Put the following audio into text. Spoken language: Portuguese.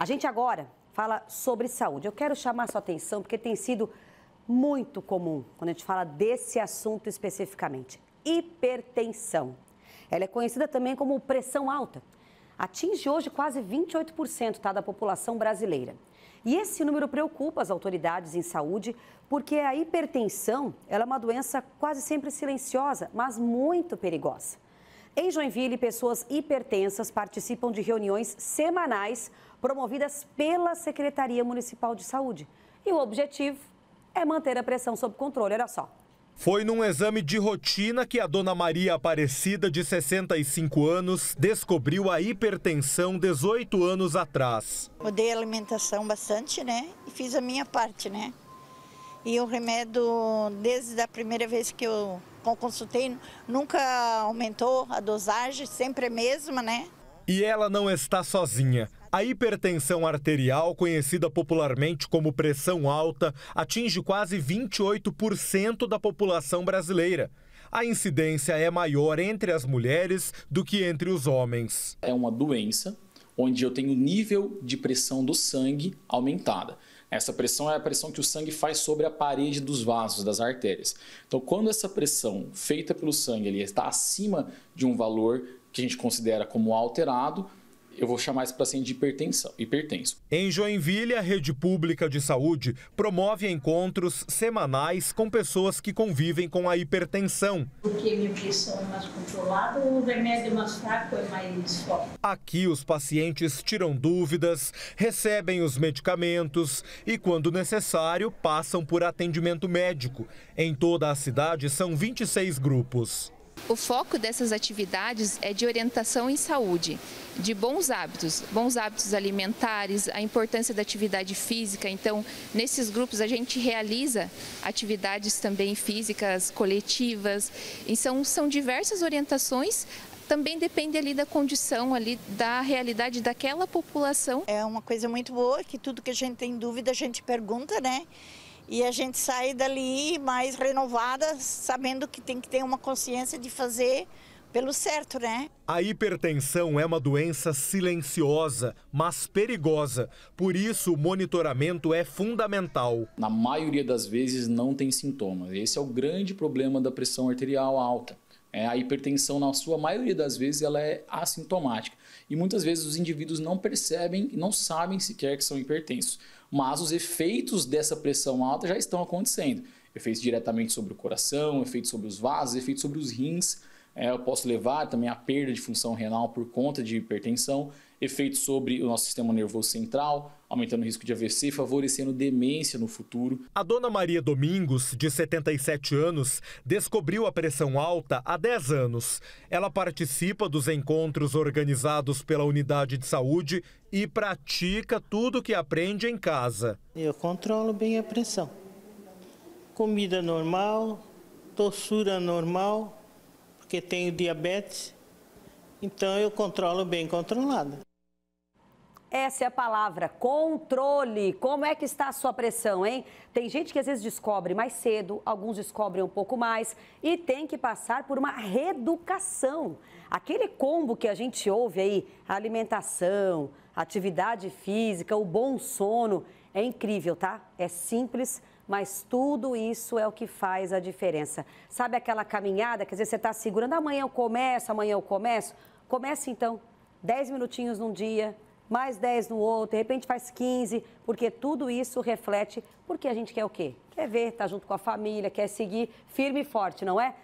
A gente agora fala sobre saúde. Eu quero chamar sua atenção porque tem sido muito comum quando a gente fala desse assunto especificamente: hipertensão. Ela é conhecida também como pressão alta. Atinge hoje quase 28% tá, da população brasileira. E esse número preocupa as autoridades em saúde, porque a hipertensão é uma doença quase sempre silenciosa, mas muito perigosa. Em Joinville, pessoas hipertensas participam de reuniões semanais promovidas pela Secretaria Municipal de Saúde. E o objetivo é manter a pressão sob controle. Olha só. Foi num exame de rotina que a dona Maria Aparecida, de 65 anos, descobriu a hipertensão 18 anos atrás. Mudei a alimentação bastante, né? E fiz a minha parte, né? E o remédio, desde a primeira vez que eu consultei, nunca aumentou a dosagem, sempre a é mesma, né? E ela não está sozinha. A hipertensão arterial, conhecida popularmente como pressão alta, atinge quase 28% da população brasileira. A incidência é maior entre as mulheres do que entre os homens. É uma doença onde eu tenho o nível de pressão do sangue aumentada. Essa pressão é a pressão que o sangue faz sobre a parede dos vasos, das artérias. Então, quando essa pressão feita pelo sangue ele está acima de um valor que a gente considera como alterado, eu vou chamar esse para assim de hipertensão, hipertenso. Em Joinville, a rede pública de saúde promove encontros semanais com pessoas que convivem com a hipertensão. Porque minha é pressão é mais controlada, o remédio mais fraco, é mais forte. Aqui os pacientes tiram dúvidas, recebem os medicamentos e, quando necessário, passam por atendimento médico. Em toda a cidade são 26 grupos. O foco dessas atividades é de orientação em saúde, de bons hábitos, bons hábitos alimentares, a importância da atividade física. Então, nesses grupos a gente realiza atividades também físicas, coletivas. E são, são diversas orientações também depende ali da condição ali da realidade daquela população. É uma coisa muito boa que tudo que a gente tem dúvida a gente pergunta, né? e a gente sai dali mais renovada, sabendo que tem que ter uma consciência de fazer pelo certo, né? A hipertensão é uma doença silenciosa, mas perigosa. Por isso, o monitoramento é fundamental. Na maioria das vezes, não tem sintomas. Esse é o grande problema da pressão arterial alta. É, a hipertensão, na sua maioria das vezes, ela é assintomática. E muitas vezes os indivíduos não percebem, não sabem sequer que são hipertensos. Mas os efeitos dessa pressão alta já estão acontecendo. Efeitos diretamente sobre o coração, efeitos sobre os vasos, efeitos sobre os rins. É, eu posso levar também à perda de função renal por conta de hipertensão, efeitos sobre o nosso sistema nervoso central, aumentando o risco de AVC, favorecendo demência no futuro. A dona Maria Domingos, de 77 anos, descobriu a pressão alta há 10 anos. Ela participa dos encontros organizados pela unidade de saúde e pratica tudo o que aprende em casa. Eu controlo bem a pressão. Comida normal, tossura normal, porque tenho diabetes, então eu controlo bem controlada. Essa é a palavra, controle. Como é que está a sua pressão, hein? Tem gente que às vezes descobre mais cedo, alguns descobrem um pouco mais e tem que passar por uma reeducação. Aquele combo que a gente ouve aí, alimentação, atividade física, o bom sono, é incrível, tá? É simples, mas tudo isso é o que faz a diferença. Sabe aquela caminhada que às vezes você está segurando, amanhã eu começo, amanhã eu começo? Comece então, 10 minutinhos num dia, mais 10 no outro, de repente faz 15, porque tudo isso reflete porque a gente quer o quê? Quer ver, tá junto com a família, quer seguir firme e forte, não é?